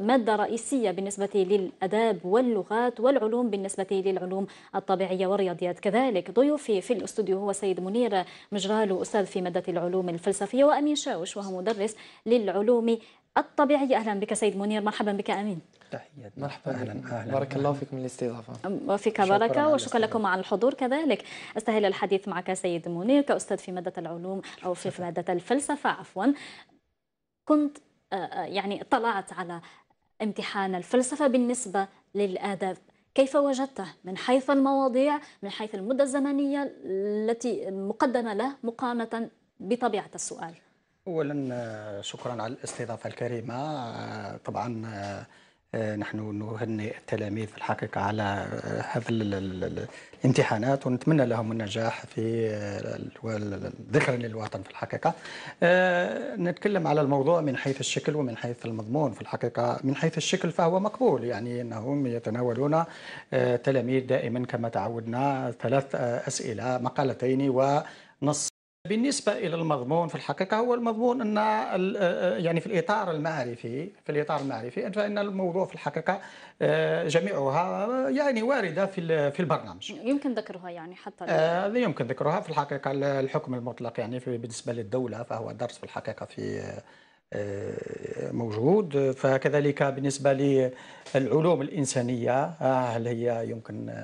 مادة رئيسية بالنسبة للأداب واللغات والعلوم بالنسبة للعلوم الطبيعية والرياضيات كذلك ضيوفي في الاستوديو هو سيد منير مجرال أستاذ في مادة العلوم الفلسفية وأمين شاوش وهو مدرس للعلوم الطبيعية أهلا بك سيد منير مرحبا بك أمين تحيات مرحبا اهلا اهلا بارك الله فيكم الاستضافه وفيك بركه وشكرا لكم على الحضور كذلك استهل الحديث معك سيد منير كاستاذ في ماده العلوم او في ماده الفلسفه عفوا كنت آه، آه، يعني اطلعت على امتحان الفلسفة بالنسبة للآداب كيف وجدته من حيث المواضيع من حيث المدة الزمنية التي مقدمة له مقارنة بطبيعة السؤال أولا آه، شكرا على الاستضافة الكريمة طبعا آه، نحن نهنئ التلاميذ في الحقيقة على آه، هذا الامتحانات ونتمنى لهم النجاح في آه، ذكر للوطن في الحقيقة نتكلم على الموضوع من حيث الشكل ومن حيث المضمون في الحقيقة من حيث الشكل فهو مقبول يعني أنهم يتناولون تلاميذ دائما كما تعودنا ثلاث أسئلة مقالتين ونص بالنسبة إلى المضمون في الحقيقة هو المضمون أن آه، آه، يعني في الإطار المعرفي في الإطار المعرفي فإن الموضوع في الحقيقة آه، جميعها يعني واردة في في البرنامج يمكن ذكرها يعني حتى يمكن ذكرها في الحقيقة الحكم المطلق يعني بالنسبة للدولة فهو درس في الحقيقة في موجود فكذلك بالنسبة للعلوم الإنسانية هل هي يمكن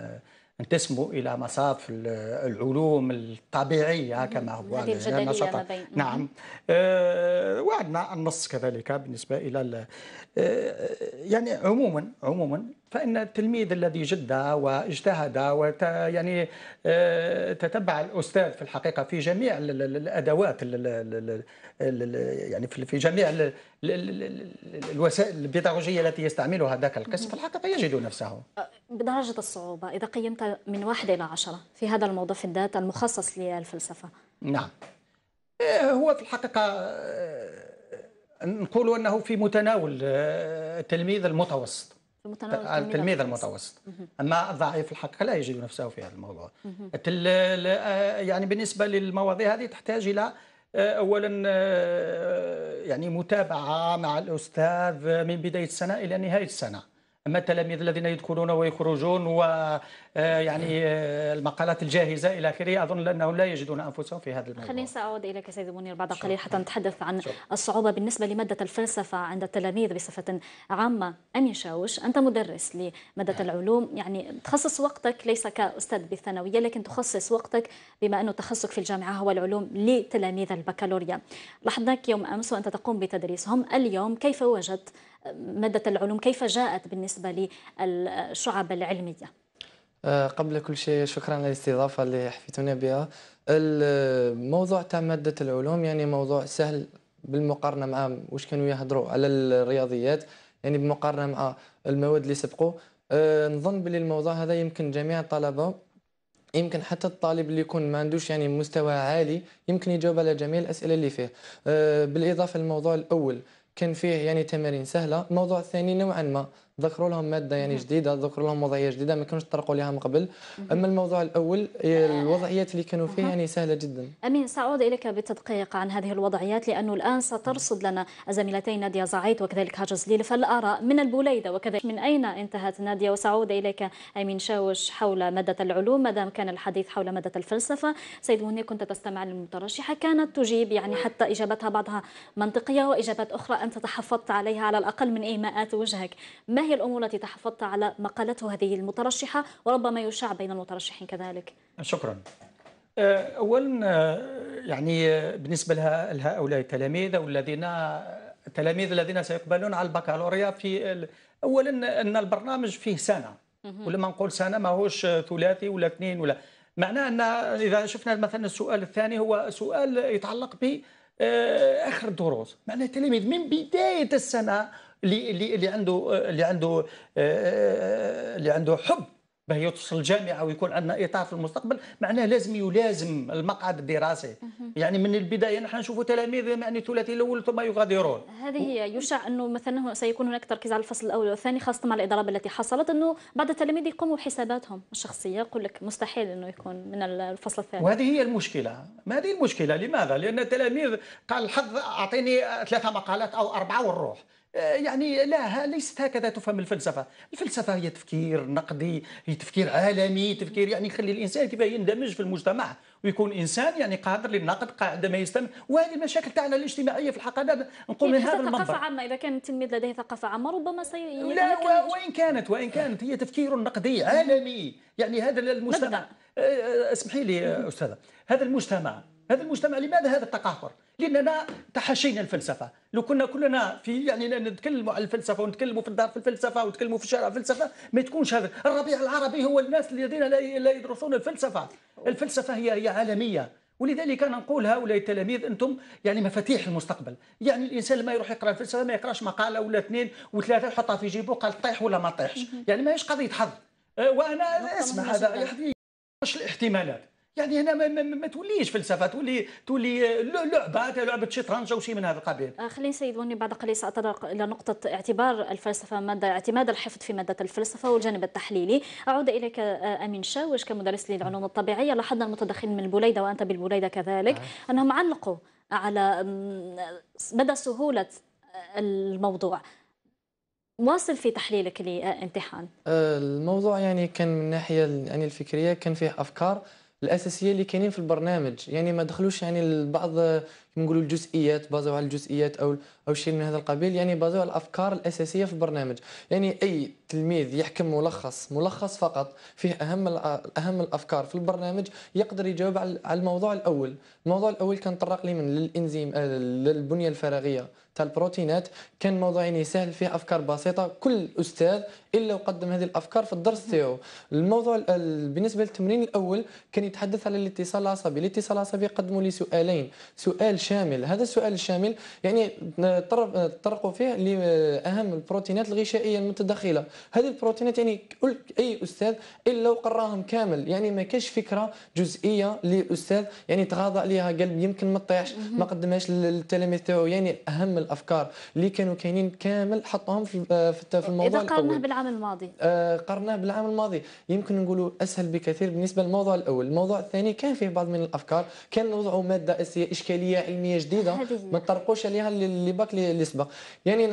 انتسبوا الى مصاف العلوم الطبيعيه كما هو النشاط نعم آه النص كذلك بالنسبه الى آه، يعني عموما عموما فان التلميذ الذي جد واجتهد وت يعني تتبع الاستاذ في الحقيقه في جميع الادوات يعني في جميع الوسائل البيداغوجيه التي يستعملها ذاك القسم في الحقيقه يجد نفسه بدرجه الصعوبه اذا قيمت من واحد الى عشره في هذا الموضوع في الذات المخصص للفلسفه نعم هو في الحقيقه نقول انه في متناول التلميذ المتوسط آه، التلميذ المتوسط اما الضعيف الحق لا يجد نفسه في هذا الموضوع آه، يعني بالنسبه للمواضيع هذه تحتاج الى آه، اولا يعني متابعه مع الاستاذ من بدايه السنه الى نهايه السنه اما التلاميذ الذين يدخلون ويخرجون و آه، يعني آه، المقالات الجاهزه الى اخره اظن انهم لا يجدون انفسهم في هذا الموضوع. خليني ساعود اليك سيد منير بعد قليل حتى نتحدث عن شكرا. الصعوبه بالنسبه لماده الفلسفه عند التلاميذ بصفه عامه. امين شاوش انت مدرس لماده نعم. العلوم يعني تخصص وقتك ليس كاستاذ بالثانويه لكن تخصص وقتك بما انه تخصصك في الجامعه هو العلوم لتلاميذ البكالوريا. لاحظناك يوم امس وانت تقوم بتدريسهم اليوم كيف وجدت مادة العلوم كيف جاءت بالنسبة للشعب العلمية؟ آه، قبل كل شيء شكرا على الاستضافة اللي حفيتونا بها الموضوع تاع مادة العلوم يعني موضوع سهل بالمقارنة مع واش كانوا يهضروا على الرياضيات يعني بالمقارنة مع المواد اللي سبقوا آه، نظن بلي الموضوع هذا يمكن جميع الطلبة يمكن حتى الطالب اللي يكون ما عندوش يعني مستوى عالي يمكن يجاوب على جميع الأسئلة اللي فيه آه، بالإضافة للموضوع الأول كان فيه يعني تمارين سهله الموضوع الثاني نوعا ما ذكروا لهم ماده يعني جديده ذكروا لهم وضعيه جديده ما كانوش طرقوا لها من قبل اما الموضوع الاول آه. الوضعيات اللي كانوا فيها يعني سهله جدا امين ساعود اليك بالتدقيق عن هذه الوضعيات لانه الان سترصد لنا زميلتي ناديه زعيت وكذلك هاجز ليل فالاراء من البوليده وكذلك من اين انتهت ناديه وساعود اليك امين شاوش حول ماده العلوم ما دام كان الحديث حول ماده الفلسفه سيد موني كنت تستمع للمترشحه كانت تجيب يعني حتى اجابتها بعضها منطقيه واجابات اخرى انت تحفظت عليها على الاقل من ايماءات وجهك ما هي الأمور التي تحفظت على مقالته هذه المترشحة وربما يشاع بين المترشحين كذلك شكرا آه، أولا آه، يعني آه، بالنسبة لهؤلاء التلاميذ أو الذين التلاميذ الذين سيقبلون على البكالوريا في أولا أن البرنامج فيه سنة ولما نقول سنة ماهوش ثلاثي ولا اثنين ولا معناه أن إذا شفنا مثلا السؤال الثاني هو سؤال يتعلق ب آخر الدروس معناه التلاميذ من بداية السنة اللي اللي اللي عنده اللي عنده آه، آه، اللي عنده حب باه يوصل الجامعه ويكون عندنا اطار في المستقبل معناه لازم يلازم المقعد الدراسي يعني من البدايه نحن نشوفوا تلاميذ يعني الثلاثي الاول ثم يغادرون هذه هي يشاع انه مثلا سيكون هناك تركيز على الفصل الاول والثاني خاصه مع الاضراب التي حصلت انه بعض التلاميذ يقوموا بحساباتهم الشخصيه يقول لك مستحيل انه يكون من الفصل الثاني وهذه هي المشكله ما هذه المشكله لماذا لان التلاميذ قال الحظ اعطيني ثلاثه مقالات او اربعه ونروح آه، يعني لا ليست هكذا تفهم الفلسفه، الفلسفه هي تفكير نقدي، هي تفكير عالمي، تفكير يعني يخلي الانسان كيف يندمج في المجتمع ويكون انسان يعني قادر للنقد قادر ما يستمع وهذه المشاكل تاعنا الاجتماعيه في الحقيقه نقوم من هذا المنظر ثقافه عامه اذا كان التلميذ لديه ثقافه عامه ربما سي لا وان كانت وان كانت هي تفكير نقدي عالمي يعني هذا المجتمع آه، آه، اسمحي لي استاذه هذا المجتمع هذا المجتمع لماذا هذا التقهقر؟ لاننا تحاشينا الفلسفه، لو كنا كلنا في يعني نتكلموا على الفلسفه ونتكلموا في الدار في الفلسفه ونتكلموا في الشارع في الفلسفه ما تكونش هذا، الربيع العربي هو الناس الذين لا يدرسون الفلسفه، الفلسفه هي هي عالميه، ولذلك انا نقول هؤلاء التلاميذ انتم يعني مفاتيح المستقبل، يعني الانسان لما يروح يقرا الفلسفه ما يقراش مقاله ولا اثنين وثلاثه يحطها في جيبه قال طيح ولا ما طيحش، يعني ماهيش قضيه حظ. أه، وانا اسمع هذا مش الاحتمالات يعني هنا ما, ما, ما توليش فلسفه تولي تولي آه، لعبه لعبه شطرنج او شيء من هذا القبيل. آه، خلينا سيد وني بعد قليل ساتطرق الى نقطه اعتبار الفلسفه ماده اعتماد الحفظ في ماده الفلسفه والجانب التحليلي. اعود اليك آه، امين شاوش كمدرس للعلوم الطبيعيه لاحظنا المتدخلين من البليده وانت بالبليده كذلك آه. انهم علقوا على مدى سهوله الموضوع. واصل في تحليلك للامتحان. الموضوع يعني كان من الناحيه يعني الفكريه كان فيه افكار الاساسيه اللي كاينين في البرنامج يعني ما دخلوش يعني لبعض نقولوا الجزئيات بازاو على الجزئيات او او شيء من هذا القبيل يعني بازو على الافكار الاساسيه في البرنامج يعني اي تلميذ يحكم ملخص ملخص فقط فيه اهم اهم الافكار في البرنامج يقدر يجاوب على الموضوع الاول الموضوع الاول كان طرق لي من للانزيم آه، للبنيه الفراغيه تاع البروتينات كان موضوع يعني سهل فيه افكار بسيطه كل استاذ الا وقدم هذه الافكار في الدرس تاعو الموضوع بالنسبه للتمرين الاول كان يتحدث على الاتصال العصبي الاتصال العصبي قدموا لي سؤالين سؤال شامل هذا السؤال الشامل يعني آه، طرقوا فيه لاهم البروتينات الغشائيه المتداخله هذه البروتينات يعني اي استاذ الا وقراهم كامل يعني ما كاش فكره جزئيه للاستاذ يعني تغاضى عليها قلب يمكن ما طيحش ما قدمهاش للتلاميذ تاعو يعني اهم الافكار اللي كانوا كاينين كامل حطوهم في في الموضوع اذا قارناه بالعام الماضي آه قارناه بالعام الماضي يمكن نقولوا اسهل بكثير بالنسبه للموضوع الاول الموضوع الثاني كان فيه بعض من الافكار كان وضعوا ماده اساسيه اشكاليه علميه جديده ما طرقوش عليها اللي السباق اللي سبق يعني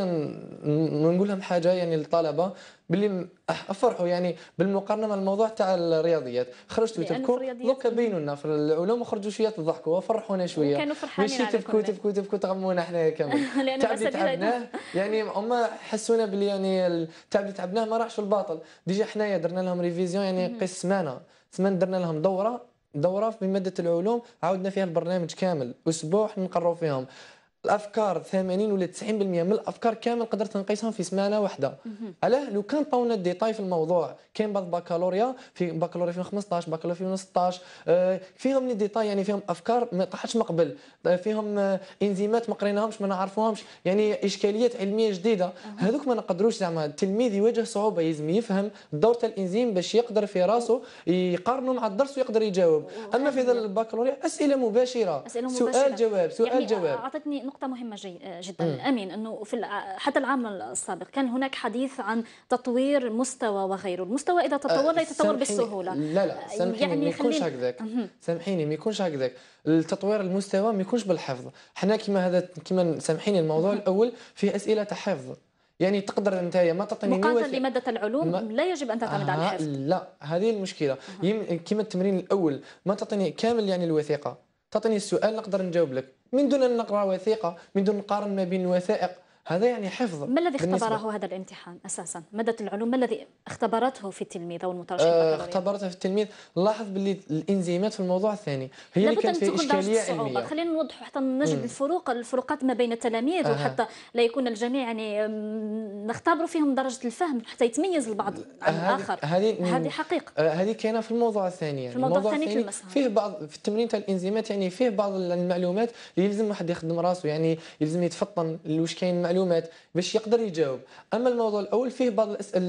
نقول لهم حاجه يعني للطلبه باللي افرحوا يعني بالمقارنه مع الموضوع تاع الرياضيات خرجتوا تبكوا دوكا بينوا لنا في العلوم خرجوا شويه تضحكوا وفرحونا شويه كانوا فرحانين ماشي تبكوا تبكوا تبكوا تغمونا احنا كامل تعب اللي تعبناه يعني هما حسونا باللي يعني التعب اللي تعبناه ما راحش الباطل ديجا حنايا درنا لهم ريفيزيون يعني قيس سمانه سمان درنا لهم دوره دوره في ماده العلوم عاودنا فيها البرنامج كامل اسبوع نقروا فيهم الافكار 80 ولا 90% من الافكار كامل قدرت نقيسهم في سمانه واحده علاه لو كان طاونا الديتاي في الموضوع كاين بعض البكالوريا في بكالوريا 2015 بكالوريا 2016 آه، فيهم لي ديتاي يعني فيهم افكار ما طاحتش من قبل آه، فيهم آه، انزيمات ما قريناهمش ما نعرفوهمش يعني اشكاليات علميه جديده هذوك ما نقدروش زعما التلميذ يواجه صعوبه يزم يفهم الدور تاع الانزيم باش يقدر في راسه يقارنه مع الدرس ويقدر يجاوب اما في هذا البكالوريا اسئله مباشره, أسئلة مباشرة. سؤال جواب سؤال يعني جواب اعطتني نقطة مهمة آه، جدا أمين أنه في حتى العام السابق كان هناك حديث عن تطوير مستوى وغيره المستوى إذا تطور لا آه، يتطور بالسهولة لا لا آه، سامحيني يعني ما يكونش هكذاك سامحيني ما يكونش هكذاك التطوير المستوى ما يكونش بالحفظ حنا كما هذا كما سامحيني الموضوع الأول فيه أسئلة حفظ يعني تقدر انت ما تعطيني مقارنه لماده العلوم ما لا يجب ان تعتمد آه على الحفظ لا هذه المشكله يم... كما التمرين الاول ما تعطيني كامل يعني الوثيقه تعطيني السؤال نقدر نجاوب لك من دون ان نقرا وثيقه من دون نقارن ما بين الوثائق هذا يعني حفظ ما الذي اختبره هذا الامتحان اساسا ماده العلوم ما الذي اختبرته في التلميذ او المترشح آه اختبرته في التلميذ لاحظ باللي الانزيمات في الموضوع الثاني هي اللي كانت في اشكاليه علميه خلينا نوضح حتى نجد الفروق الفروقات ما بين التلاميذ آه. وحتى لا يكون الجميع يعني نختبروا فيهم درجه الفهم حتى يتميز البعض آه، عن آه الاخر هذه هذه حقيقه آه هذه كاينه في الموضوع الثاني يعني في الموضوع, الموضوع الثاني, الثاني فيه بعض في التمرين تاع الانزيمات يعني فيه بعض المعلومات اللي يلزم واحد يخدم راسه يعني يلزم يتفطن واش كاين المعلومات باش يقدر يجاوب اما الموضوع الاول فيه بعض الاسئله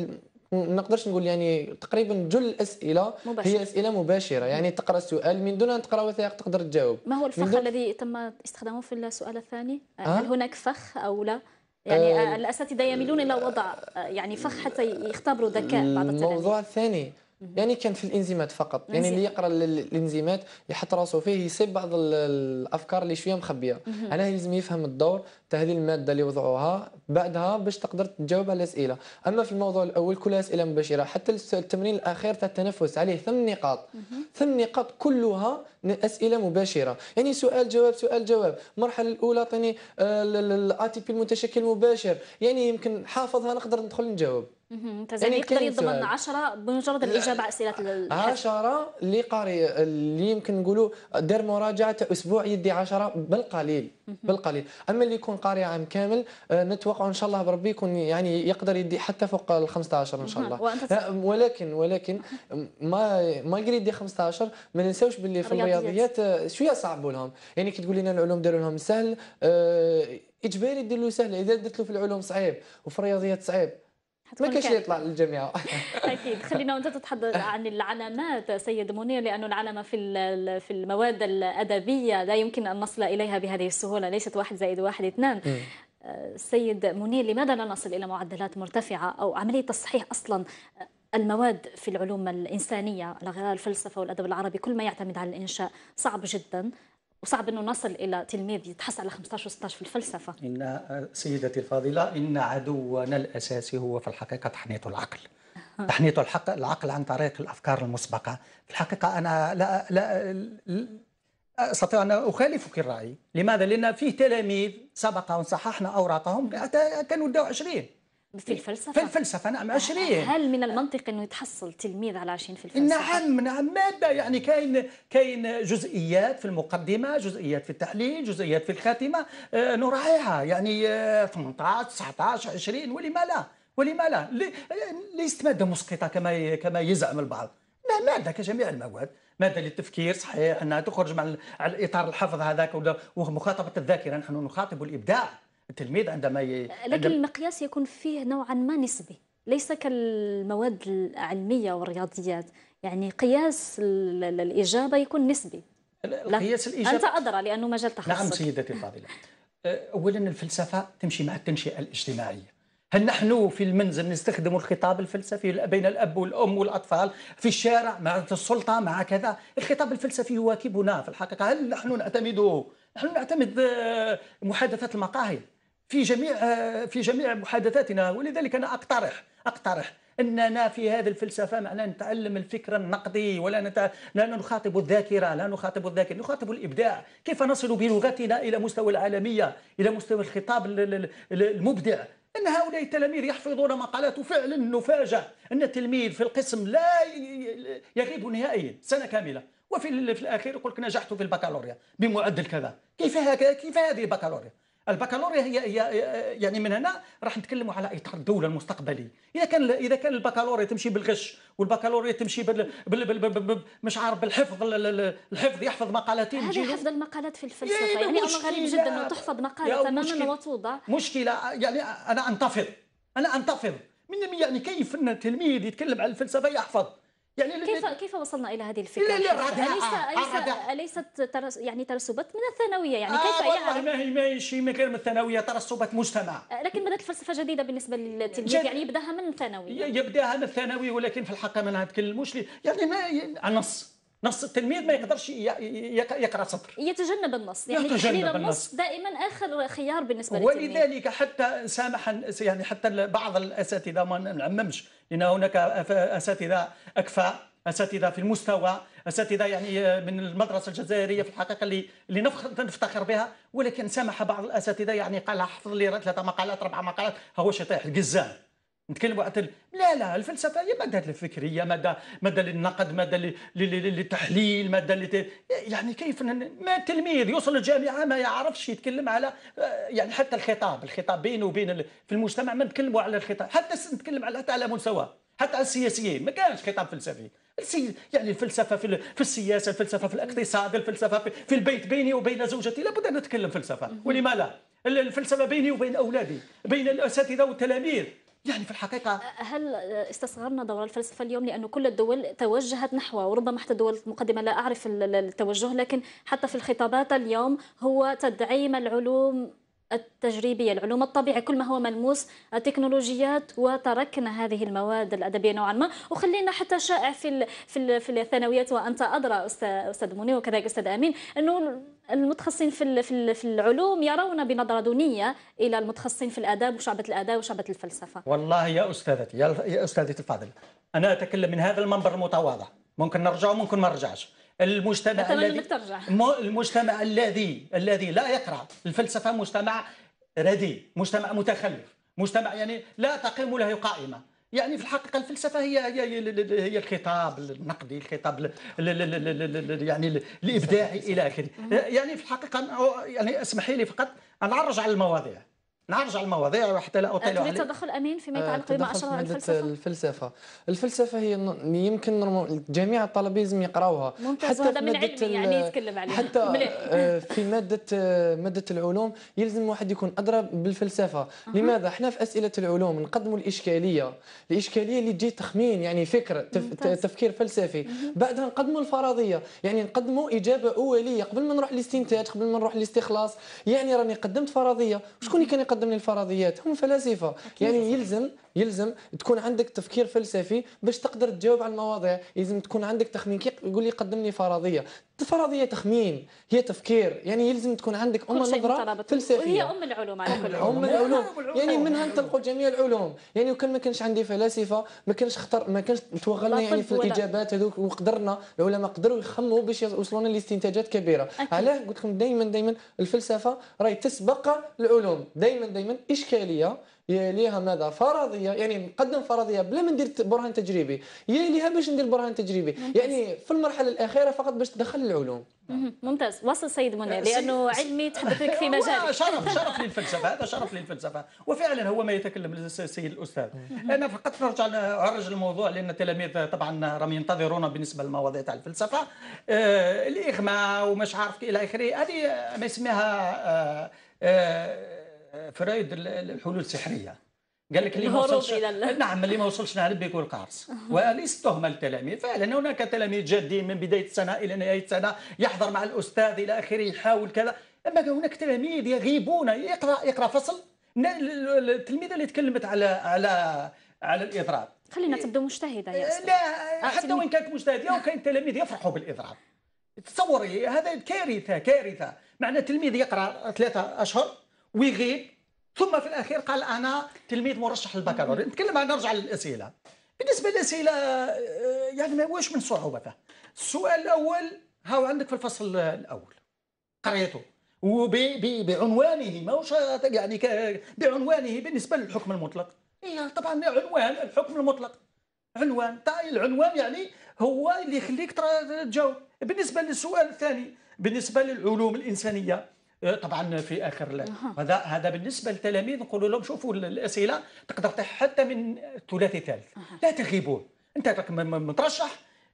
ما نقدرش نقول يعني تقريبا جل الاسئله مباشرة. هي اسئله مباشره يعني تقرا السؤال من دون ان تقرا وثائق تقدر تجاوب ما هو الفخ دون... الذي تم استخدامه في السؤال الثاني أه؟ هل هناك فخ او لا يعني آه الاساتذه يميلون الى وضع يعني فخ حتى يختبروا ذكاء بعض التلاميذ الموضوع الثاني يعني كان في الانزيمات فقط يعني اللي يقرا الانزيمات يحط راسه فيه يصيب بعض الافكار اللي شويه مخبيه انا لازم يفهم الدور تاع هذه الماده اللي وضعوها بعدها باش تقدر تجاوب على الاسئله اما في الموضوع الاول كلها اسئله مباشره حتى التمرين الاخير تاع التنفس عليه ثم نقاط ثم نقاط كلها اسئله مباشره يعني سؤال جواب سؤال جواب المرحله الاولى عطيني الاتي آه، بي المتشكل المباشر يعني يمكن حافظها نقدر ندخل نجاوب اها يعني يقدر يضمن 10 بمجرد الاجابه على اسئله 10 اللي قاري اللي يمكن نقولوا دار مراجعه اسبوع يدي 10 بالقليل بالقليل اما اللي يكون قاري عام كامل آه، نتوقع ان شاء الله بربي يكون يعني يقدر يدي حتى فوق ال 15 ان شاء الله آه، ولكن ولكن ما ما يدي 15 ما ننساوش باللي في الرياضيات آه، شويه صعبوا لهم يعني كي تقول لنا العلوم داروا لهم سهل اجباري دير له سهل اذا درت له في العلوم صعيب وفي الرياضيات صعيب ما شيء يطلع للجميع اكيد خلينا وانت تتحدث عن العلامات سيد منير لانه العلامه في في المواد الادبيه لا يمكن ان نصل اليها بهذه السهوله ليست واحد زائد واحد اثنان آه، سيد منير لماذا لا نصل الى معدلات مرتفعه او عمليه تصحيح اصلا المواد في العلوم الإنسانية الفلسفة والأدب العربي كل ما يعتمد على الإنشاء صعب جدا وصعب انه نصل الى تلميذ يتحصل على 15 و16 في الفلسفه ان سيدتي الفاضله ان عدونا الاساسي هو في الحقيقه تحنيط العقل تحنيط العقل عن طريق الافكار المسبقه في الحقيقه انا لا لا استطيع ان اخالفك الراي لماذا لان فيه تلاميذ سبق وصححنا اوراقهم كانوا 20 في إيه، الفلسفة في الفلسفة نعم 20 آه، آه، هل من المنطق أنه يتحصل تلميذ على 20 في الفلسفة؟ نعم نعم مادة يعني كاين كاين جزئيات في المقدمة جزئيات في التحليل جزئيات في الخاتمة آه، نراعيها يعني 18 19 20 ولما لا ولما لا ليست مادة مسقطة كما كما يزعم البعض لا مادة كجميع المواد ماده للتفكير صحيح انها تخرج مع على الاطار الحفظ هذاك ومخاطبه الذاكره نحن نخاطب الابداع التلميذ عندما ي... لكن المقياس يكون فيه نوعا ما نسبي ليس كالمواد العلميه والرياضيات يعني قياس الاجابه يكون نسبي قياس الاجابه انت ادرى لانه مجال تخصصك نعم سيدتي الفاضله أه، اولا الفلسفه تمشي مع التنشئه الاجتماعيه هل نحن في المنزل نستخدم الخطاب الفلسفي بين الاب والام والاطفال في الشارع مع السلطه مع كذا الخطاب الفلسفي يواكبنا في الحقيقه هل نحن نعتمده نحن نعتمد أه، محادثات المقاهي في جميع آه، في جميع محادثاتنا ولذلك انا اقترح اقترح اننا في هذه الفلسفه معناه نتعلم الفكر النقدي ولا نت... لا نخاطب الذاكره لا نخاطب الذاكره نخاطب الابداع كيف نصل بلغتنا الى مستوى العالميه الى مستوى الخطاب المبدع ان هؤلاء التلاميذ يحفظون مقالات وفعلا نفاجئ ان التلميذ في القسم لا يغيب نهائيا سنه كامله وفي في الاخير يقول لك نجحت في البكالوريا بمعدل كذا كيف هكذا كيف هذه البكالوريا البكالوريا هي, هي يعني من هنا راح نتكلموا على اطار الدوله المستقبلي اذا كان اذا كان البكالوريا تمشي بالغش والبكالوريا تمشي بال بال بال بال بال مش عارف بالحفظ الحفظ يحفظ مقالتين هذا حفظ المقالات في الفلسفه إيه، يعني, يعني امر غريب جدا انه تحفظ مقاله تماما وتوضع مشكله يعني انا انتفض انا انتفض من يعني كيف ان التلميذ يتكلم عن الفلسفه يحفظ يعني كيف اللي... كيف وصلنا الى هذه الفكره؟ لا لا ردها اليس آه، اليس اليست ترس... يعني ترسبت من الثانويه يعني كيف آه كيف يعني ما هي ماشي ما كان من الثانويه ترسبت مجتمع آه، لكن بدات الفلسفه جديده بالنسبه للتلميذ جد... يعني يبداها من الثانوي يبداها من الثانوي ولكن في الحقيقه ما نتكلموش يعني ما النص آه، نص التلميذ ما يقدرش يقرا سطر يتجنب النص يعني يتجنب النص دائما اخر خيار بالنسبه للتلميذ ولذلك حتى سامح يعني حتى بعض الاساتذه ما نعممش لأن هناك أساتذة أكفاء اساتذه في المستوى اساتذه يعني آه، من المدرسه الجزائريه في الحقيقه اللي اللي نفتخر بها ولكن سمح بعض الاساتذه يعني قال حفظ لي ثلاثه مقالات اربع مقالات هو شطيح القزام نتكلم وقت لا لا الفلسفه هي ماده الفكريه ماده ماده للنقد ماده للتحليل ماده لت... يعني كيف ما التلميذ يوصل للجامعه ما يعرفش يتكلم على آه، يعني حتى الخطاب الخطاب بينه وبين في المجتمع ما نتكلموا على الخطاب حتى نتكلم على حتى على مستوى حتى على السياسيين ما كانش خطاب فلسفي يعني الفلسفه في في السياسه الفلسفه في الاقتصاد الفلسفه في البيت بيني وبين زوجتي لابد ان نتكلم فلسفه ولما لا الفلسفه بيني وبين اولادي بين الاساتذه والتلاميذ يعني في الحقيقة هل استصغرنا دور الفلسفة اليوم لأنه كل الدول توجهت نحوه وربما حتى الدول المقدمة لا أعرف التوجه لكن حتى في الخطابات اليوم هو تدعيم العلوم التجريبية العلوم الطبيعية كل ما هو ملموس التكنولوجيات وتركنا هذه المواد الأدبية نوعا ما وخلينا حتى شائع في في, في الثانويات وأنت أدرى أستاذ منير وكذلك أستاذ أمين أنه المتخصصين في في العلوم يرون بنظره دونيه الى المتخصصين في الاداب وشعبه الاداب وشعبه الفلسفه. والله يا استاذتي يا استاذتي الفاضله انا اتكلم من هذا المنبر المتواضع ممكن نرجع وممكن ما نرجعش. المجتمع الذي ترجع. المجتمع الذي الذي لا يقرا الفلسفه مجتمع رديء، مجتمع متخلف، مجتمع يعني لا تقيم له قائمه. يعني في الحقيقه الفلسفه هي هي هي الخطاب النقدي الخطاب يعني الابداعي الى اخره يعني في الحقيقه يعني اسمحي لي فقط ان اعرج على المواضيع نرجع المواضيع وحتى لا اطيل عليه تدخل امين فيما يتعلق آه، بما اشار الفلسفه الفلسفه الفلسفه هي يمكن جميع الطلبه لازم يقراوها حتى هذا من علمي يعني يتكلم عليه حتى آه، في ماده آه، ماده العلوم يلزم واحد يكون ادرى بالفلسفه أه. لماذا احنا في اسئله العلوم نقدموا الاشكاليه الاشكاليه اللي تجي تخمين يعني فكر تف... تفكير فلسفي مم. بعدها نقدموا الفرضيه يعني نقدموا اجابه اوليه قبل ما نروح للاستنتاج قبل ما نروح للاستخلاص يعني راني قدمت فرضيه شكون اللي كان يقدم لي الفرضيات هم فلاسفه يعني يلزم يلزم تكون عندك تفكير فلسفي باش تقدر تجاوب على المواضيع يلزم تكون عندك تخمين يقول لي قدم لي فرضيه هي تخمين هي تفكير يعني يلزم تكون عندك ام نظره فلسفيه وهي ام العلوم على كل يعني ام العلوم يعني منها نطلقوا جميع العلوم يعني وكان ما كانش عندي فلاسفه ما كانش خطر ما كانش توغلنا يعني في الاجابات هذوك وقدرنا العلماء قدروا يخموا باش يوصلونا لاستنتاجات كبيره علاه قلت لكم دائما دائما الفلسفه راهي تسبق العلوم دائما دائما اشكاليه ليها ماذا فرضيه يعني نقدم فرضيه بلا ما ندير برهان تجريبي يا ليها باش ندير برهان تجريبي ممتاز. يعني في المرحله الاخيره فقط باش تدخل العلوم ممتاز وصل سيد منى لانه علمي تحدث لك في مجالك شرف شرف للفلسفه هذا شرف للفلسفه وفعلا هو ما يتكلم السيد الاستاذ انا فقط نرجع نعرج الموضوع لان التلاميذ طبعا راهم ينتظرونا بالنسبه للمواضيع تاع الفلسفه آه الاغماء ومش عارف الى اخره هذه ما يسميها آه آه فرايد الحلول السحريه قال لك اللي ما وصلش نعم اللي ما وصلش نعرف بيقول قارص وليس تهمه للتلاميذ فعلا هناك تلاميذ جادين من بدايه السنه الى نهايه السنه يحضر مع الاستاذ الى اخره يحاول كذا اما هناك تلاميذ يغيبون يقرا يقرا فصل التلميذه اللي تكلمت على على على الاضراب خلينا تبدو مجتهده يا آه، لا آه، حتى وان كانت مجتهده وكاين تلاميذ يفرحوا بالاضراب تصوري هذا كارثه كارثه معنى تلميذ يقرا ثلاثه اشهر ويغيب ثم في الاخير قال انا تلميذ مرشح للبكالوريوس نتكلم عن نرجع للاسئله بالنسبه للاسئله آه، يعني ما واش من صعوبته السؤال الاول هاو عندك في الفصل الاول قريته وبعنوانه ماهوش يعني بعنوانه بالنسبه للحكم المطلق هي إيه، طبعا عنوان الحكم المطلق عنوان تاع العنوان يعني هو اللي يخليك تجاوب بالنسبه للسؤال الثاني بالنسبه للعلوم الانسانيه إيه، طبعا في اخر هذا هذا بالنسبه للتلاميذ نقول لهم شوفوا الاسئله تقدر حتى من الثلاثي الثالث لا تغيبون انت راك مترشح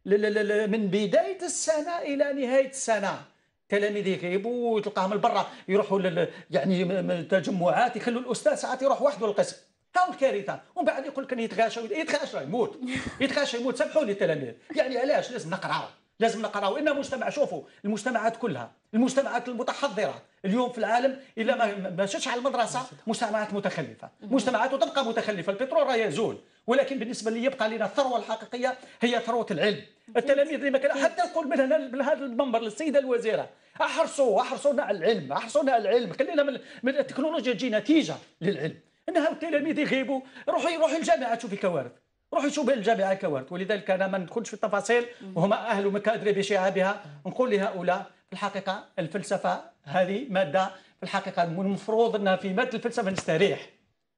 من بدايه السنه الى نهايه السنه التلاميذ يغيبوا وتلقاهم برا يروحوا يعني تجمعات يخلوا الاستاذ ساعات يروح وحده للقسم ها الكارثه ومن بعد يقول لك يتغاشى يتغاشى يموت يتغاشى يموت سامحوا لي التلاميذ يعني علاش لازم نقراو لازم نقراو ان المجتمع شوفوا المجتمعات كلها المجتمعات المتحضره اليوم في العالم الا ما مشتش على المدرسه مجتمعات متخلفه مجتمعات تبقى متخلفه البترول راه يزول ولكن بالنسبه لي يبقى لنا الثروه الحقيقيه هي ثروه العلم التلاميذ اللي ما كان حتى نقول من هنا المنبر للسيده الوزيره احرصوا احرصوا على العلم احرصوا على العلم خلينا من, من التكنولوجيا تجي نتيجه للعلم انها التلاميذ يغيبوا روحوا يروحوا الجامعه تشوفي كوارث روح يشوف الجامعه كوارث ولذلك انا ما ندخلش في التفاصيل وهما اهل مكادري بشعابها نقول لهؤلاء في الحقيقه الفلسفه هذه ماده في الحقيقه المفروض انها في ماده الفلسفه نستريح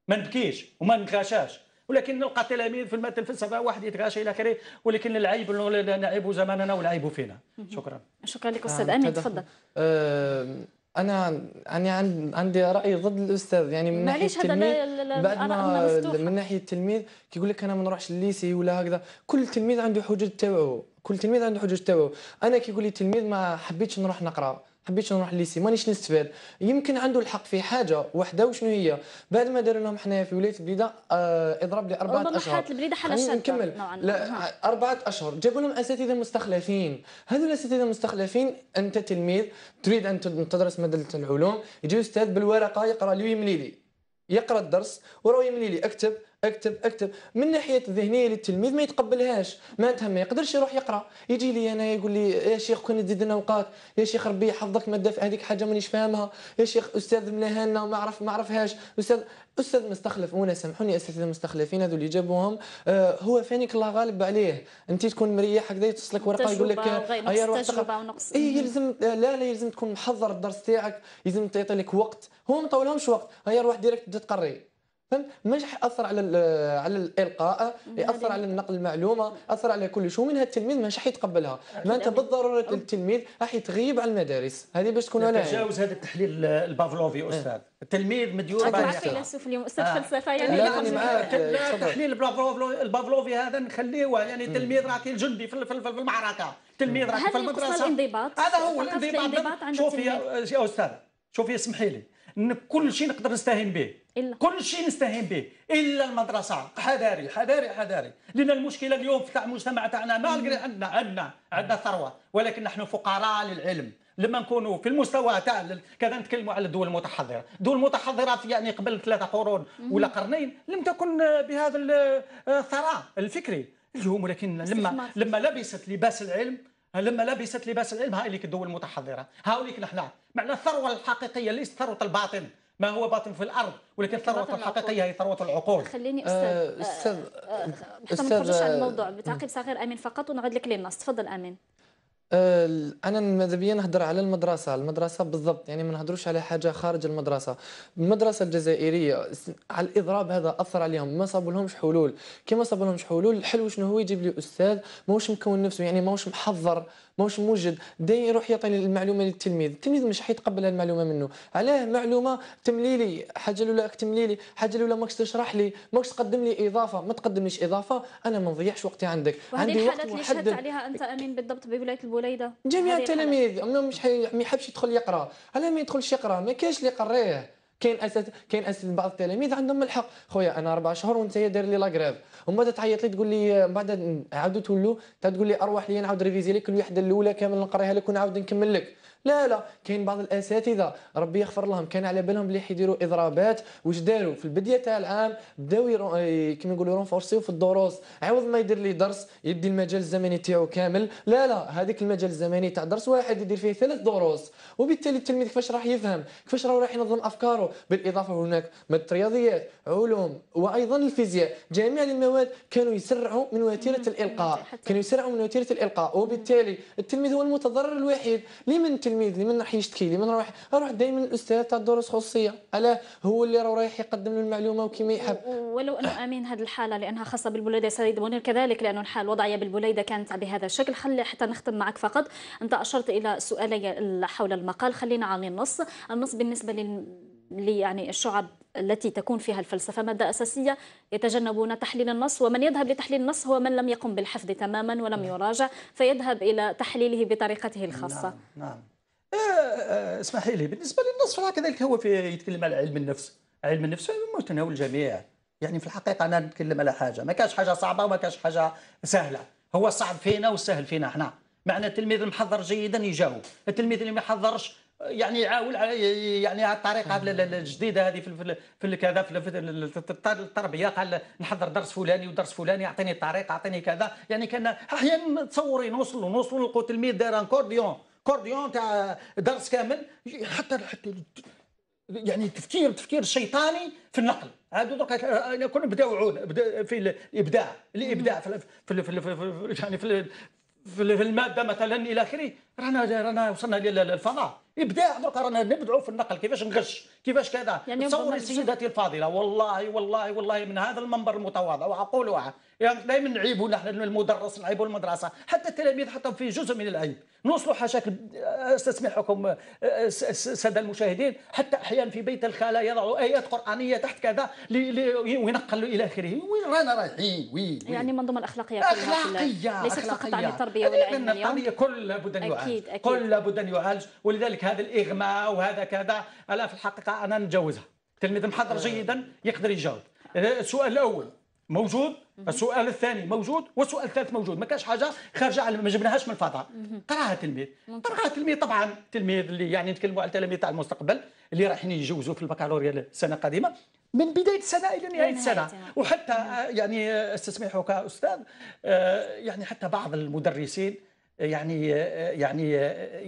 ما نبكيش وما نتغاشاش ولكن نلقى تلاميذ في الماده الفلسفه واحد يتغاشى الى اخره ولكن العيب نعيب زماننا والعيب فينا شكرا شكرا لك استاذ آه، امين تفضل آه، انا انا يعني عندي راي ضد الاستاذ يعني من ناحيه التلميذ بعد ما من ناحيه التلميذ كيقول لك انا ما نروحش لليسي ولا هكذا كل تلميذ عنده حجج تاعو كل تلميذ عنده حجج تاعو انا كيقول لي تلميذ ما حبيتش نروح نقرا حبيتش نروح لليسي مانيش نستفاد يمكن عنده الحق في حاجه وحده وشنو هي بعد ما دار لهم حنايا في ولايه البليده آه اضرب لي اربعه اشهر ربما البليده حاله شاده نكمل لا اربعه اشهر جابوا لهم اساتذه مستخلفين هذو الاساتذه المستخلفين انت تلميذ تريد ان تدرس ماده العلوم يجي استاذ بالورقه يقرا لي ويملي لي يقرا الدرس وراه يملي لي اكتب اكتب اكتب من ناحيه الذهنيه للتلميذ ما يتقبلهاش معناتها ما يقدرش يروح يقرا يجي لي انا يقول لي يا شيخ كون تزيد لنا اوقات يا شيخ ربي يحفظك ماده في هذيك حاجه مانيش فاهمها يا شيخ استاذ ملهنا وما عرف ما عرفهاش استاذ استاذ مستخلف وانا سامحوني اساتذه المستخلفين هذو اللي جابوهم آه هو فينك الله غالب عليه انت تكون مريح هكذا يتصلك ورقه يقول لك هيا روح اي يلزم لا لا يلزم تكون محضر الدرس تاعك يلزم تعطي لك وقت هو ما طولهمش وقت هيا روح ديريكت تقري فهمت مش على على الالقاء ياثر على نقل المعلومه اثر على كل شيء ومنها التلميذ ماشي راح يتقبلها ما انت بالضروره التلميذ راح يتغيب على المدارس هذه باش تكون على تجاوز هذا التحليل البافلوفي إيه. استاذ التلميذ مديون بعد فيلسوف اليوم استاذ آه. فلسفه يعني لا آه، تحليل البافلوفي هذا نخليه يعني التلميذ راك الجندي في المعركه التلميذ راه في المدرسه الانضباط هذا هو الانضباط شوفي يا استاذ شوفي اسمحي لي كل شيء نقدر نستهين به إلا. كل شيء نستهين به الا المدرسه حذاري حذاري حذاري لان المشكله اليوم في المجتمع تاعنا مالغري عندنا عندنا عندنا ثروه ولكن نحن فقراء للعلم لما نكونوا في المستوى تاع كذا نتكلموا على الدول المتحضره، الدول المتحضره في يعني قبل ثلاثه قرون ولا قرنين لم تكن بهذا الثراء الفكري اليوم ولكن لما لما لبست لباس العلم لما لبست لباس العلم هايليك الدول المتحضره، هاوليك نحن معنى الثروه الحقيقيه ليست ثروه الباطن، ما هو باطن في الارض ولكن الثروه الحقيقيه هي ثروه العقول خليني آه، استاذ استاذ حتى ما نخرجوش عن الموضوع بتعقيب صغير امين فقط ونعود لك للنص تفضل امين آه، انا ماذا بيا نهضر على المدرسه المدرسه بالضبط يعني ما نهضروش على حاجه خارج المدرسه المدرسه الجزائريه على الاضراب هذا اثر عليهم ما صابوا لهمش حلول كي ما صابوا لهمش حلول الحلو شنو هو يجيب لي استاذ ماهوش مكون نفسه يعني ماهوش محضر ماهوش موجد داير يروح يعطي المعلومه للتلميذ التلميذ مش حيتقبل المعلومه منه علاه معلومه تملي لي حاجه الاولى لي حاجه الاولى ماكش تشرح لي ماكش تقدم لي اضافه ما تقدمليش اضافه انا ما نضيعش وقتي عندك عندي الحالات اللي شهدت عليها انت امين بالضبط بولايه البوليده جميع التلاميذ مش حي... ما يحبش يدخل يقرا علاه ما يدخلش يقرا ما كاينش اللي يقريه كاين اساس كاين اساس بعض التلاميذ عندهم الحق خويا انا اربع شهور وانت داير لي لاكريف ومن بعد تعيط لي تقول لي من بعد عاود تولو تقول لي اروح لي نعاود ريفيزي لك الوحده الاولى كامل نقريها لك ونعاود نكمل لك لا لا كاين بعض الاساتذه ربي يغفر لهم كان على بالهم بلي حيديروا اضرابات واش داروا في البدايه تاع العام بداو آه، كيما نقولوا رونفورسيو في الدروس عوض ما يدير لي درس يدي المجال الزمني تاعو كامل لا لا هذيك المجال الزمني تاع درس واحد يدير فيه ثلاث دروس وبالتالي التلميذ كيفاش راح يفهم كيفاش راح ينظم افكاره بالاضافه هناك ماده رياضيات علوم وايضا الفيزياء جميع المواد كانوا يسرعوا من وتيره الالقاء كانوا يسرعوا من وتيره الالقاء وبالتالي التلميذ هو المتضرر الوحيد لمن التلميذ اللي راح يشتكي تكيلي من راح اروح دائما الاستاذ تاع الدروس الخصوصيه على هو اللي راه رايح يقدم له المعلومه وكيما يحب ولو انه امين هذه الحاله لانها خاصه بالبليده سيد منير كذلك لانه الحال الوضعيه بالبليده كانت بهذا الشكل خلي حتى نختم معك فقط انت اشرت الى سؤالي حول المقال خلينا عن النص النص بالنسبه لل يعني الشعب التي تكون فيها الفلسفة مادة أساسية يتجنبون تحليل النص ومن يذهب لتحليل النص هو من لم يقم بالحفظ تماما ولم نعم. يراجع فيذهب إلى تحليله بطريقته الخاصة نعم, نعم. آه، آه، اسمحي لي بالنسبه للنص راه كذلك هو في يتكلم على علم النفس علم النفس متناول الجميع يعني في الحقيقه انا نتكلم على حاجه ما كاش حاجه صعبه وما كاش حاجه سهله هو صعب فينا والسهل فينا احنا معنى التلميذ المحضر جيدا يجاوب التلميذ اللي ما يحضرش يعني يعاول يعني على الطريقه الجديده هذه في في كذا في التربيه قال نحضر درس فلاني ودرس فلاني اعطيني الطريقه اعطيني كذا يعني كان احيانا تصوري نوصل نوصلوا نلقوا تلميذ داير اكورديون كورديون تاع درس كامل حتى حتى يعني تفكير تفكير شيطاني في النقل هادو درك كنا بداو عون في الابداع الابداع في في في يعني في في الماده مثلا الى اخره رانا رانا وصلنا للفضاء ابداع درك رانا نبدعوا في النقل كيفاش نغش كيفاش كذا يعني تصوري سيدتي الفاضله والله والله والله من هذا المنبر المتواضع واقولها يعني دائما نعيبوا نحن المدرس نعيبوا المدرسه حتى التلاميذ حتى في جزء من العيب نوصلوا حاشاك استسمحكم آه، الساده آه، آه، المشاهدين حتى احيانا في بيت الخاله يضعوا ايات قرانيه تحت كذا وينقلوا الى اخره وين رانا رايحين وين يعني المنظومه الاخلاقيه اخلاقيه ليست فقط عن التربيه والعلم الوطنيه كل لابد ان يعالج أكيد أكيد. كل لابد ان يعالج ولذلك هذا الاغماء وهذا كذا انا في الحقيقه انا نتجاوزها تلميذ محضر جيدا يقدر يجاوب السؤال الاول موجود السؤال الثاني موجود والسؤال الثالث موجود ما كانش حاجه خارجه على ما جبناهاش من الفضاء قراها تلميذ قراها تلميذ طبعا تلميذ اللي يعني نتكلموا على التلاميذ تاع المستقبل اللي رايحين يجوزوا في البكالوريا السنه القادمه من بدايه السنه الى نهايه السنه وحتى يعني استسمحك استاذ آه، يعني حتى بعض المدرسين آه، يعني آه، يعني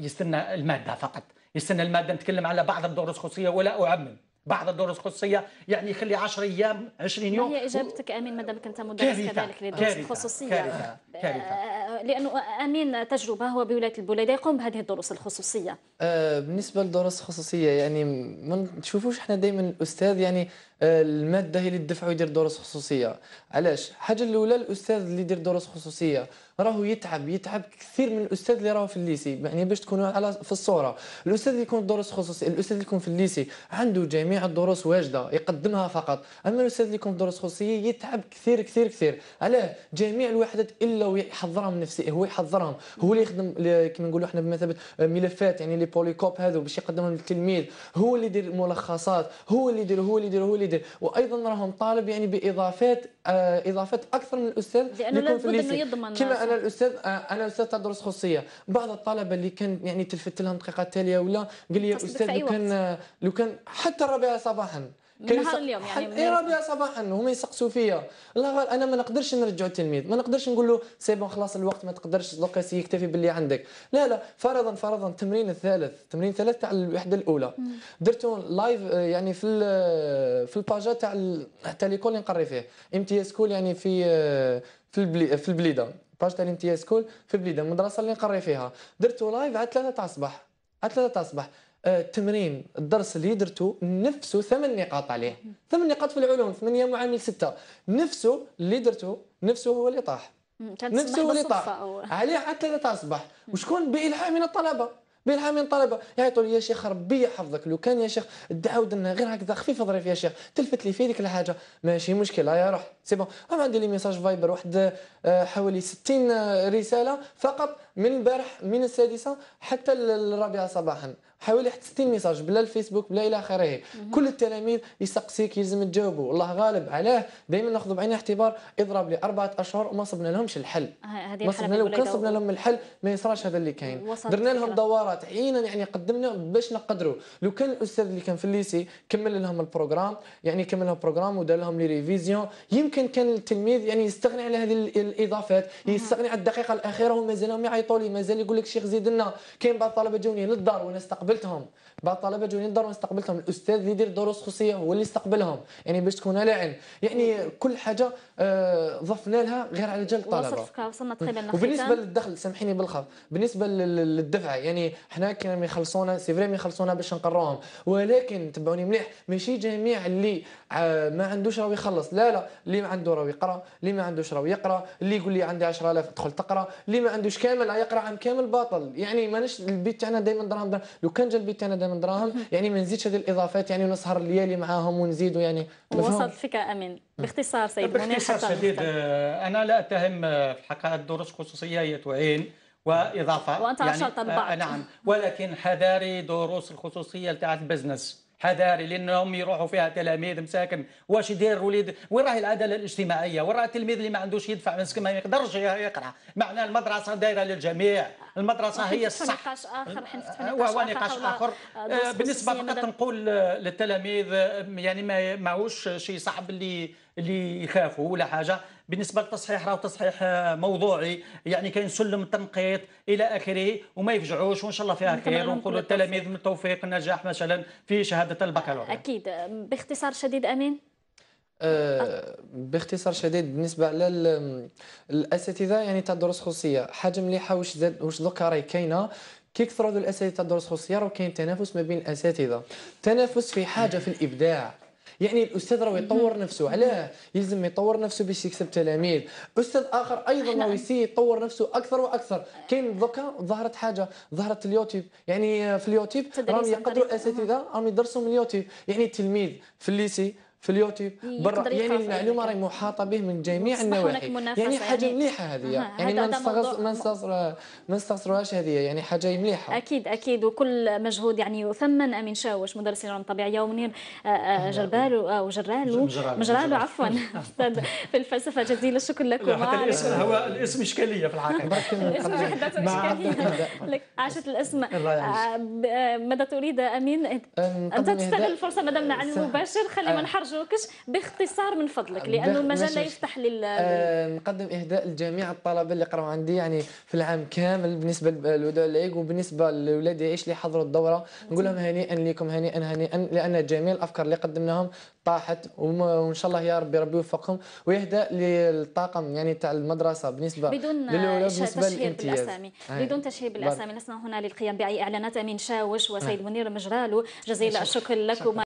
يستنى الماده فقط يستنى الماده نتكلم على بعض الدروس الخصوصيه ولا اعمم بعض الدروس الخصوصية يعني يخلي 10 أيام 20 يوم ما هي إجابتك أمين مادامك أنت مدرس كذلك للدروس الخصوصية كارثة. كارثة. آه، لأنه أمين تجربة هو بولاية البوليدة يقوم بهذه الدروس الخصوصية آه، بالنسبة للدروس الخصوصية يعني ما نشوفوش احنا دائما الأستاذ يعني الماده هي اللي تدفع يدير دروس خصوصيه علاش حاجه الاولى الاستاذ اللي يدير دروس خصوصيه راهو يتعب يتعب كثير من الاستاذ اللي راهو في الليسي يعني باش تكونوا على في الصوره الاستاذ اللي يكون دروس خصوصيه الاستاذ اللي يكون في الليسي عنده جميع الدروس واجده يقدمها فقط اما الاستاذ اللي يكون في دروس خصوصيه يتعب كثير كثير كثير علاه جميع الوحدات الا ويحضرهم نفسي هو يحضرهم هو اللي يخدم كما نقولوا احنا بمثابه آه، ملفات يعني لي بوليكوب هذو باش يقدمهم للتلميذ هو اللي يدير الملخصات هو اللي يدير هو اللي يدير هو اللي يدير وايضا راهم طالب يعني باضافات آه، اضافات اكثر من الاستاذ لانه لابد انه يضمن كما انا الاستاذ آه، انا استاذ تدرس خصوصيه بعض الطلبه اللي كان يعني تلفت لهم دقيقه تاليه ولا قال لي استاذ لو كان لو كان حتى الرابعه صباحا من نهار اليوم يعني اي ربيع صباحا هما يسقسوا فيا لا انا ما نقدرش نرجع التلميذ ما نقدرش نقول له سي بون خلاص الوقت ما تقدرش دوكا يكتفي باللي عندك لا لا فرضا فرضا التمرين الثالث التمرين الثالث تاع الوحده الاولى درته آه، لايف يعني في آه، في الباجا تاع تاع ليكول اللي نقري فيه ام تي اس كول يعني في آه، في البلي في البليده باج تاع الام تي اس كول في البليده المدرسه اللي نقري فيها درته لايف على 3 تاع الصباح على 3 تاع الصباح التمرين آه، الدرس اللي درته نفسه ثمان نقاط عليه ثمان نقاط في العلوم ثمانية معامل ستة نفسه اللي درته نفسه هو اللي طاح نفسه هو اللي طاح عليه عاد ثلاثة الصباح وشكون بإلحام من الطلبة بالها من الطلبه يعيطوا لي يا شيخ ربي يحفظك لو كان يا شيخ تعاود لنا غير هكذا خفيف ظريف يا شيخ تلفت لي في ديك الحاجه ماشي مشكله يا روح سي بون انا عندي لي ميساج فايبر واحد آه، حوالي 60 آه، رساله فقط من البارح من السادسه حتى الرابعه صباحا حوالي حتى 60 ميساج بلا الفيسبوك بلا الى اخره كل التلاميذ يسقسيك يلزم تجاوبوا والله غالب عليه دائما ناخذ بعين الاعتبار اضرب لي اربعه اشهر وما صبنا لهمش الحل ما صبنا لهم كان صبنا لهم الحل ما يصراش هذا اللي كاين درنا لهم دورات عينا يعني قدمنا باش نقدروا لو كان الاستاذ اللي كان في الليسي كمل لهم البروغرام يعني كمل لهم البروغرام ودار لهم لي ريفيزيون يمكن كان التلميذ يعني يستغني على هذه الاضافات يستغني على الدقيقه الاخيره ومازالهم يعيطوا لي مازال يقول لك شيخ زيد لنا كاين بعض الطلبه جاوني للدار وانا استقبلتهم بعض الطلبه جايين الدار استقبلتهم الاستاذ اللي يدير دروس خصوصيه هو اللي استقبلهم يعني باش تكون على علم يعني كل حاجه آه، ضفنا لها غير على جال الطلبه وصلنا تقريبا وبالنسبه للدخل سامحيني بالخف بالنسبه للدفعه يعني حنا كنا يخلصونا سي فري يخلصونا باش نقروهم ولكن تبعوني مليح ماشي جميع اللي آه، ما عندوش راهو يخلص لا لا اللي ما عنده راهو يقرا اللي ما عندوش راهو يقرا اللي يقول لي عندي 10000 ادخل تقرا اللي ما عندوش كامل يقرا عام كامل باطل يعني ماناش البيت تاعنا دائما درهم درهم لو كان كان جلبي حتى انا دائما دراهم يعني ما نزيدش هذه الاضافات يعني ونسهر الليالي معاهم ونزيدوا يعني وصلت الفكره امين باختصار سيد باختصار شديد آه، انا لا اتهم آه، في الحقيقه الدروس الخصوصيه هي تعين واضافه وانت يعني آه، نعم ولكن حذاري دروس الخصوصيه تاعت البزنس حذاري لانهم يروحوا فيها تلاميذ مساكن واش يدير الوليد وين راهي العداله الاجتماعيه وين راه التلميذ اللي ما عندوش يدفع مسكين ما يقدرش يقرا معناها المدرسه دايره للجميع المدرسه هي الصح نقاش اخر وهو نقاش اخر آه، آه، بالنسبه فقط نقول آه، للتلاميذ يعني ما ماهوش شي صعب اللي اللي يخافوا ولا حاجه بالنسبه للتصحيح راه تصحيح آه، موضوعي يعني كاين سلم التنقيط الى اخره وما يفجعوش وان شاء الله فيها خير ونقولوا للتلاميذ من التوفيق النجاح مثلا في شهاده البكالوريا اكيد باختصار شديد امين أه باختصار شديد بالنسبه على الاساتذه يعني تاع الدروس خصوصيه حاجه مليحه واش زاد واش دوكا راهي كاينه كيكثروا الاساتذه تاع الدروس الخصوصيه راه كاين تنافس ما بين الاساتذه تنافس في حاجه في الابداع يعني الاستاذ راه يطور نفسه علاه يلزم يطور نفسه باش يكسب تلاميذ استاذ اخر ايضا راه يسي يطور نفسه اكثر واكثر كاين دوكا ظهرت حاجه ظهرت اليوتيوب يعني في اليوتيوب راهم يقدروا الاساتذه راهم يدرسوا من اليوتيوب يعني التلميذ في الليسي في اليوتيوب برا يعني المعلومه يعني راهي محاطه به من جميع النواحي يعني حاجه يعني مليحه هذه يعني ما نستغص ما ما هذه يعني حاجه مليحه اكيد اكيد وكل مجهود يعني يثمن امين شاوش مدرس العلوم الطبيعيه ومنير آه، آه، جربال آه، وجرال مجرال عفوا استاذ في الفلسفه جزيل الشكر لكم الاسم هو الاسم اشكاليه في الحقيقه الاسم اشكاليه عاشت الاسم ماذا تريد امين انت تستغل الفرصه ما دامنا عن المباشر خلينا نحرج نرجوكش باختصار من فضلك لانه المجال لا يفتح لل آه نقدم اهداء لجميع الطلبه اللي قراوا عندي يعني في العام كامل بالنسبه للوداع ليك وبالنسبه لاولاد يعيش اللي حضروا الدوره نقول لهم هنيئا لكم هنيئا هنيئا لان جميع الافكار اللي قدمناهم طاحت وان شاء الله يا ربي ربي يوفقهم ويهدأ للطاقم يعني تاع المدرسه بالنسبه بدون تشهير بالاسامي بدون تشهير بالاسامي لسنا هنا للقيام باي اعلانات امين شاوش وسيد منير مجرالو جزيل الشكر لكم